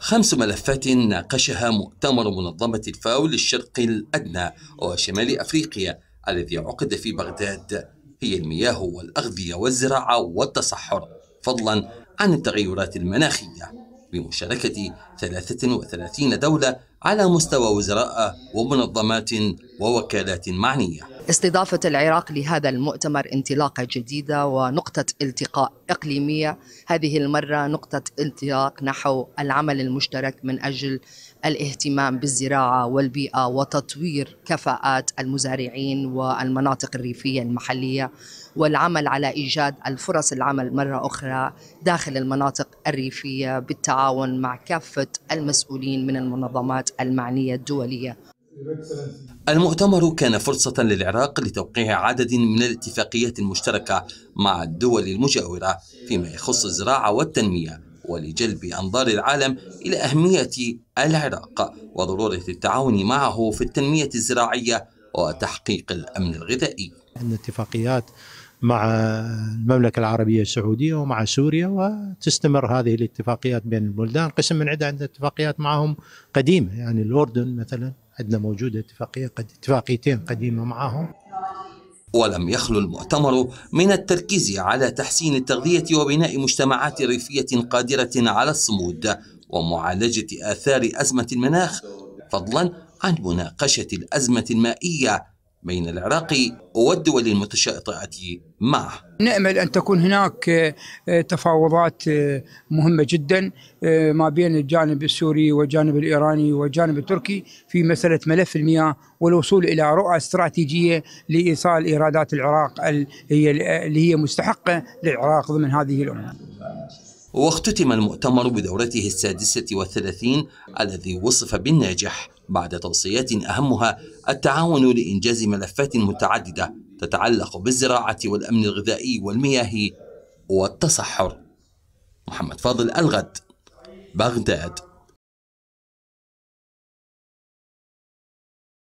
خمس ملفات ناقشها مؤتمر منظمة الفاو للشرق الأدنى وشمال أفريقيا الذي عقد في بغداد هي المياه والأغذية والزراعة والتصحر فضلا عن التغيرات المناخية بمشاركة 33 دولة على مستوى وزراء ومنظمات ووكالات معنية استضافة العراق لهذا المؤتمر انطلاقة جديدة ونقطة التقاء إقليمية هذه المرة نقطة التقاء نحو العمل المشترك من أجل الاهتمام بالزراعة والبيئة وتطوير كفاءات المزارعين والمناطق الريفية المحلية والعمل على إيجاد الفرص العمل مرة أخرى داخل المناطق الريفية بالتعاون مع كافة المسؤولين من المنظمات الجهات المعنية الدولية المؤتمر كان فرصة للعراق لتوقيع عدد من الاتفاقيات المشتركة مع الدول المجاورة فيما يخص الزراعة والتنمية ولجلب أنظار العالم إلى أهمية العراق وضرورة التعاون معه في التنمية الزراعية وتحقيق الأمن الغذائي. الاتفاقيات مع المملكة العربية السعودية ومع سوريا وتستمر هذه الاتفاقيات بين البلدان قسم من عدة عند اتفاقيات معهم قديمة يعني الأردن مثلا عندنا موجودة اتفاقية قد اتفاقيتين قديمة معهم ولم يخلو المؤتمر من التركيز على تحسين التغذية وبناء مجتمعات ريفية قادرة على الصمود ومعالجة آثار أزمة المناخ فضلا عن مناقشة الأزمة المائية بين العراق والدول المتشاطئة معه نأمل أن تكون هناك آه، آه، تفاوضات آه، مهمة جدا ما بين الجانب السوري والجانب الإيراني والجانب التركي في مسألة ملف المياه والوصول إلى رؤى استراتيجية لإيصال إيرادات العراق اللي هي مستحقة للعراق ضمن هذه الأمور واختتم المؤتمر بدورته السادسة والثلاثين الذي وصف بالناجح بعد توصيات أهمها التعاون لإنجاز ملفات متعددة تتعلق بالزراعة والأمن الغذائي والمياه والتصحر محمد فاضل الغد بغداد